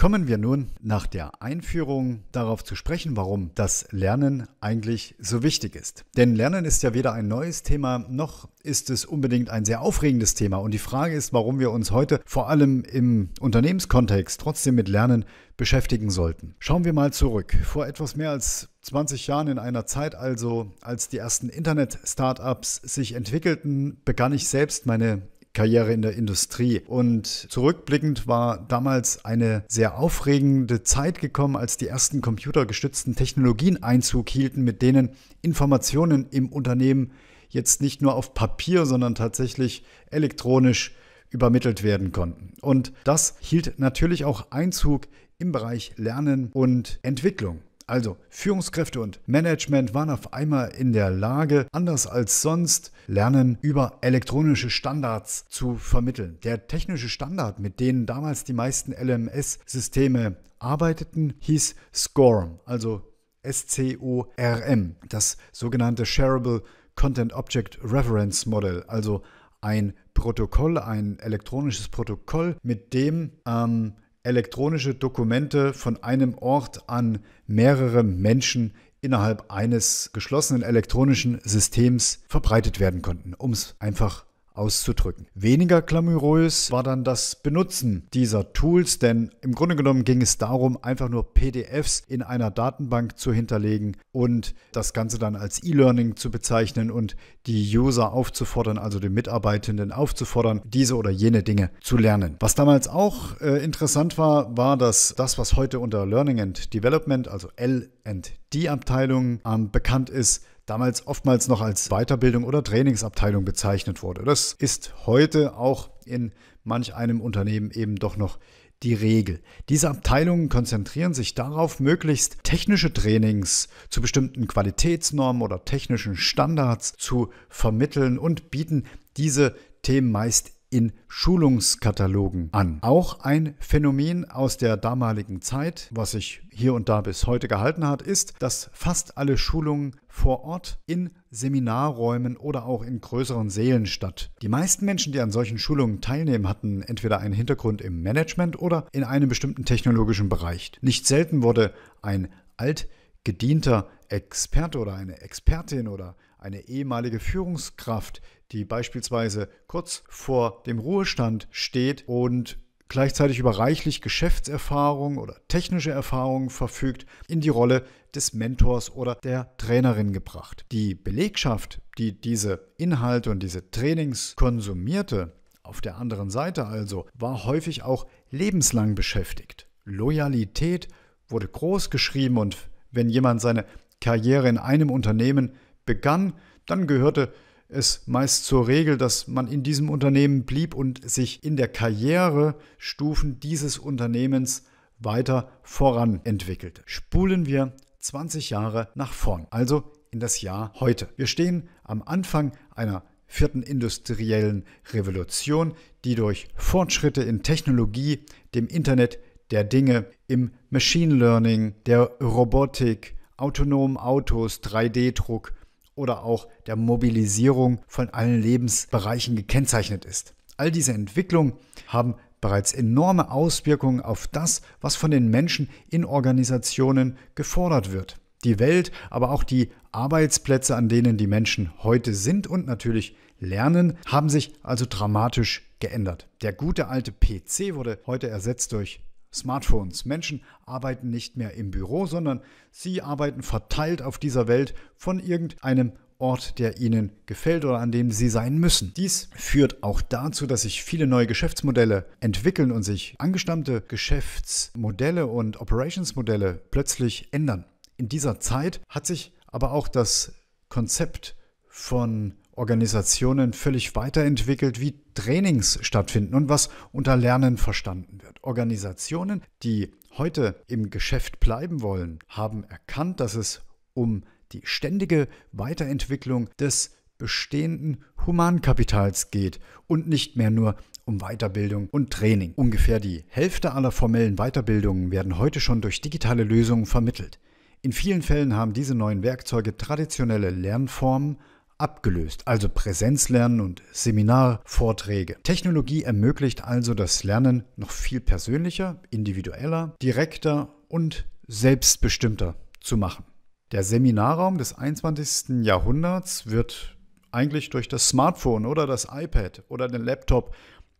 Kommen wir nun nach der Einführung darauf zu sprechen, warum das Lernen eigentlich so wichtig ist. Denn Lernen ist ja weder ein neues Thema noch ist es unbedingt ein sehr aufregendes Thema. Und die Frage ist, warum wir uns heute vor allem im Unternehmenskontext trotzdem mit Lernen beschäftigen sollten. Schauen wir mal zurück. Vor etwas mehr als 20 Jahren in einer Zeit also, als die ersten Internet-Startups sich entwickelten, begann ich selbst meine Karriere in der Industrie. Und zurückblickend war damals eine sehr aufregende Zeit gekommen, als die ersten computergestützten Technologien Einzug hielten, mit denen Informationen im Unternehmen jetzt nicht nur auf Papier, sondern tatsächlich elektronisch übermittelt werden konnten. Und das hielt natürlich auch Einzug im Bereich Lernen und Entwicklung. Also Führungskräfte und Management waren auf einmal in der Lage, anders als sonst, Lernen über elektronische Standards zu vermitteln. Der technische Standard, mit dem damals die meisten LMS-Systeme arbeiteten, hieß SCORM, also S-C-O-R-M, das sogenannte Shareable Content Object Reference Model, also ein Protokoll, ein elektronisches Protokoll, mit dem ähm, elektronische Dokumente von einem Ort an mehrere Menschen innerhalb eines geschlossenen elektronischen Systems verbreitet werden konnten, um es einfach auszudrücken. Weniger glamourös war dann das Benutzen dieser Tools, denn im Grunde genommen ging es darum, einfach nur PDFs in einer Datenbank zu hinterlegen und das Ganze dann als E-Learning zu bezeichnen und die User aufzufordern, also den Mitarbeitenden aufzufordern, diese oder jene Dinge zu lernen. Was damals auch äh, interessant war, war, dass das, was heute unter Learning and Development, also L&D Abteilung ähm, bekannt ist, damals oftmals noch als Weiterbildung oder Trainingsabteilung bezeichnet wurde. Das ist heute auch in manch einem Unternehmen eben doch noch die Regel. Diese Abteilungen konzentrieren sich darauf, möglichst technische Trainings zu bestimmten Qualitätsnormen oder technischen Standards zu vermitteln und bieten diese Themen meist in Schulungskatalogen an. Auch ein Phänomen aus der damaligen Zeit, was sich hier und da bis heute gehalten hat, ist, dass fast alle Schulungen vor Ort in Seminarräumen oder auch in größeren Sälen statt. Die meisten Menschen, die an solchen Schulungen teilnehmen, hatten entweder einen Hintergrund im Management oder in einem bestimmten technologischen Bereich. Nicht selten wurde ein altgedienter Experte oder eine Expertin oder eine ehemalige Führungskraft die beispielsweise kurz vor dem Ruhestand steht und gleichzeitig über reichlich Geschäftserfahrung oder technische Erfahrung verfügt, in die Rolle des Mentors oder der Trainerin gebracht. Die Belegschaft, die diese Inhalte und diese Trainings konsumierte, auf der anderen Seite also, war häufig auch lebenslang beschäftigt. Loyalität wurde groß geschrieben und wenn jemand seine Karriere in einem Unternehmen begann, dann gehörte es meist zur Regel, dass man in diesem Unternehmen blieb und sich in der Karrierestufen dieses Unternehmens weiter voran entwickelte. Spulen wir 20 Jahre nach vorn, also in das Jahr heute. Wir stehen am Anfang einer vierten industriellen Revolution, die durch Fortschritte in Technologie, dem Internet der Dinge, im Machine Learning, der Robotik, autonomen Autos, 3D-Druck oder auch der Mobilisierung von allen Lebensbereichen gekennzeichnet ist. All diese Entwicklungen haben bereits enorme Auswirkungen auf das, was von den Menschen in Organisationen gefordert wird. Die Welt, aber auch die Arbeitsplätze, an denen die Menschen heute sind und natürlich lernen, haben sich also dramatisch geändert. Der gute alte PC wurde heute ersetzt durch Smartphones. Menschen arbeiten nicht mehr im Büro, sondern sie arbeiten verteilt auf dieser Welt von irgendeinem Ort, der ihnen gefällt oder an dem sie sein müssen. Dies führt auch dazu, dass sich viele neue Geschäftsmodelle entwickeln und sich angestammte Geschäftsmodelle und Operationsmodelle plötzlich ändern. In dieser Zeit hat sich aber auch das Konzept von Organisationen völlig weiterentwickelt, wie Trainings stattfinden und was unter Lernen verstanden wird. Organisationen, die heute im Geschäft bleiben wollen, haben erkannt, dass es um die ständige Weiterentwicklung des bestehenden Humankapitals geht und nicht mehr nur um Weiterbildung und Training. Ungefähr die Hälfte aller formellen Weiterbildungen werden heute schon durch digitale Lösungen vermittelt. In vielen Fällen haben diese neuen Werkzeuge traditionelle Lernformen abgelöst, also Präsenzlernen und Seminarvorträge. Technologie ermöglicht also das Lernen noch viel persönlicher, individueller, direkter und selbstbestimmter zu machen. Der Seminarraum des 21. Jahrhunderts wird eigentlich durch das Smartphone oder das iPad oder den Laptop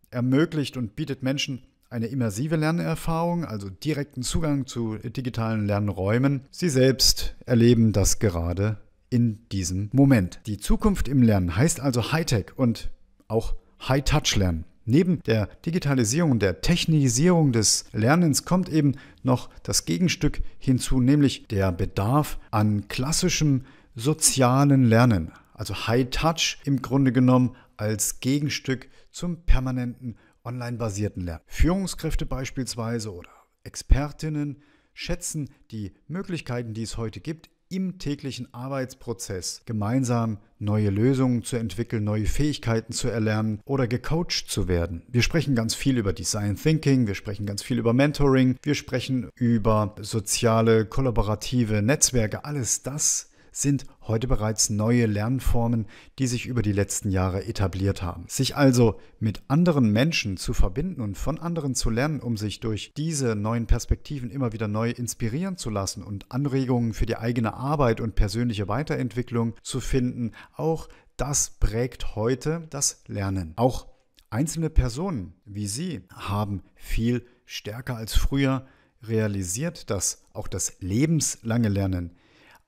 ermöglicht und bietet Menschen eine immersive Lernerfahrung, also direkten Zugang zu digitalen Lernräumen. Sie selbst erleben das gerade in diesem Moment. Die Zukunft im Lernen heißt also Hightech und auch High-Touch-Lernen. Neben der Digitalisierung, und der Technisierung des Lernens kommt eben noch das Gegenstück hinzu, nämlich der Bedarf an klassischem sozialen Lernen, also High Touch im Grunde genommen als Gegenstück zum permanenten online-basierten Lernen. Führungskräfte beispielsweise oder Expertinnen schätzen die Möglichkeiten, die es heute gibt, im täglichen Arbeitsprozess gemeinsam neue Lösungen zu entwickeln, neue Fähigkeiten zu erlernen oder gecoacht zu werden. Wir sprechen ganz viel über Design Thinking, wir sprechen ganz viel über Mentoring, wir sprechen über soziale, kollaborative Netzwerke. Alles das sind heute bereits neue Lernformen, die sich über die letzten Jahre etabliert haben. Sich also mit anderen Menschen zu verbinden und von anderen zu lernen, um sich durch diese neuen Perspektiven immer wieder neu inspirieren zu lassen und Anregungen für die eigene Arbeit und persönliche Weiterentwicklung zu finden, auch das prägt heute das Lernen. Auch einzelne Personen wie Sie haben viel stärker als früher realisiert, dass auch das lebenslange Lernen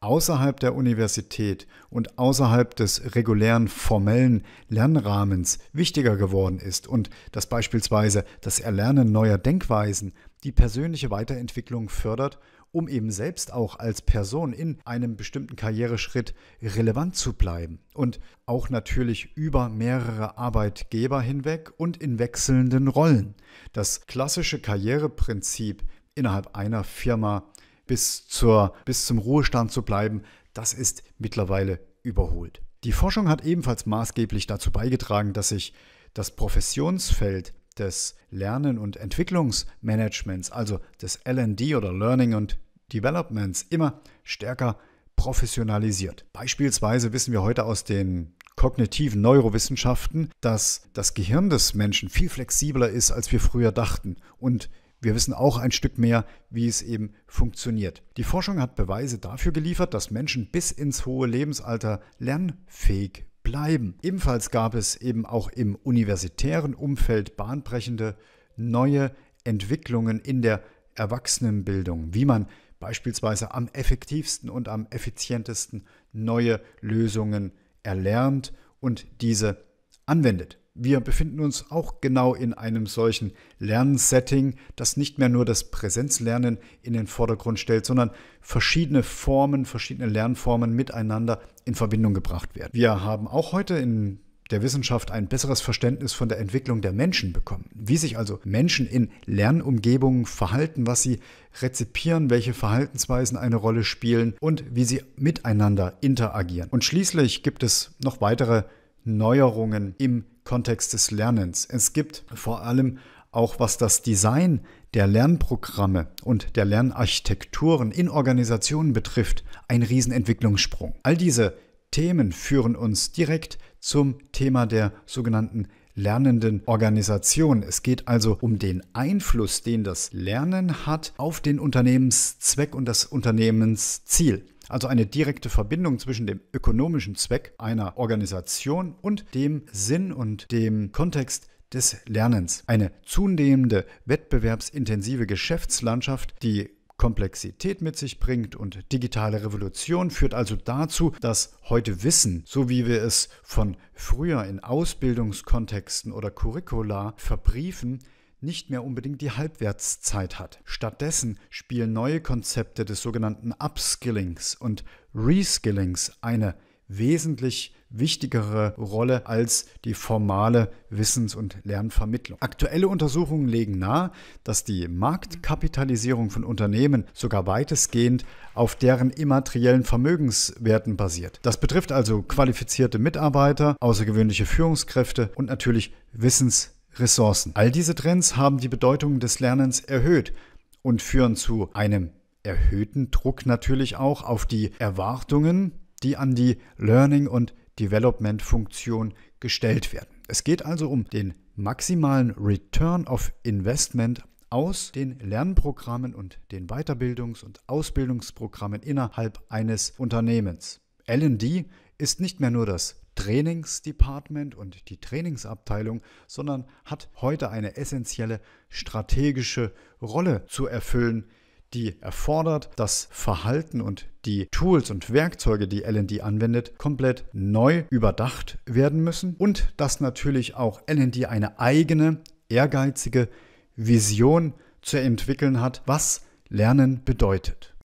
außerhalb der Universität und außerhalb des regulären formellen Lernrahmens wichtiger geworden ist und dass beispielsweise das Erlernen neuer Denkweisen die persönliche Weiterentwicklung fördert, um eben selbst auch als Person in einem bestimmten Karriereschritt relevant zu bleiben und auch natürlich über mehrere Arbeitgeber hinweg und in wechselnden Rollen. Das klassische Karriereprinzip innerhalb einer Firma bis, zur, bis zum Ruhestand zu bleiben, das ist mittlerweile überholt. Die Forschung hat ebenfalls maßgeblich dazu beigetragen, dass sich das Professionsfeld des Lernen- und Entwicklungsmanagements, also des LD oder Learning und Developments, immer stärker professionalisiert. Beispielsweise wissen wir heute aus den kognitiven Neurowissenschaften, dass das Gehirn des Menschen viel flexibler ist, als wir früher dachten und wir wissen auch ein Stück mehr, wie es eben funktioniert. Die Forschung hat Beweise dafür geliefert, dass Menschen bis ins hohe Lebensalter lernfähig bleiben. Ebenfalls gab es eben auch im universitären Umfeld bahnbrechende neue Entwicklungen in der Erwachsenenbildung, wie man beispielsweise am effektivsten und am effizientesten neue Lösungen erlernt und diese anwendet. Wir befinden uns auch genau in einem solchen Lernsetting, das nicht mehr nur das Präsenzlernen in den Vordergrund stellt, sondern verschiedene Formen, verschiedene Lernformen miteinander in Verbindung gebracht werden. Wir haben auch heute in der Wissenschaft ein besseres Verständnis von der Entwicklung der Menschen bekommen. Wie sich also Menschen in Lernumgebungen verhalten, was sie rezipieren, welche Verhaltensweisen eine Rolle spielen und wie sie miteinander interagieren. Und schließlich gibt es noch weitere Neuerungen im Kontext des Lernens. Es gibt vor allem auch was das Design der Lernprogramme und der Lernarchitekturen in Organisationen betrifft, einen Riesenentwicklungssprung. All diese Themen führen uns direkt zum Thema der sogenannten lernenden Organisation. Es geht also um den Einfluss, den das Lernen hat auf den Unternehmenszweck und das Unternehmensziel also eine direkte Verbindung zwischen dem ökonomischen Zweck einer Organisation und dem Sinn und dem Kontext des Lernens. Eine zunehmende wettbewerbsintensive Geschäftslandschaft, die Komplexität mit sich bringt und digitale Revolution führt also dazu, dass heute Wissen, so wie wir es von früher in Ausbildungskontexten oder Curricula verbriefen, nicht mehr unbedingt die Halbwertszeit hat. Stattdessen spielen neue Konzepte des sogenannten Upskillings und Reskillings eine wesentlich wichtigere Rolle als die formale Wissens- und Lernvermittlung. Aktuelle Untersuchungen legen nahe, dass die Marktkapitalisierung von Unternehmen sogar weitestgehend auf deren immateriellen Vermögenswerten basiert. Das betrifft also qualifizierte Mitarbeiter, außergewöhnliche Führungskräfte und natürlich Wissens- Ressourcen. All diese Trends haben die Bedeutung des Lernens erhöht und führen zu einem erhöhten Druck natürlich auch auf die Erwartungen, die an die Learning- und Development-Funktion gestellt werden. Es geht also um den maximalen Return of Investment aus den Lernprogrammen und den Weiterbildungs- und Ausbildungsprogrammen innerhalb eines Unternehmens. LD ist nicht mehr nur das Trainingsdepartment und die Trainingsabteilung, sondern hat heute eine essentielle strategische Rolle zu erfüllen, die erfordert, das Verhalten und die Tools und Werkzeuge, die LD anwendet, komplett neu überdacht werden müssen und dass natürlich auch LD eine eigene, ehrgeizige Vision zu entwickeln hat, was Lernen bedeutet.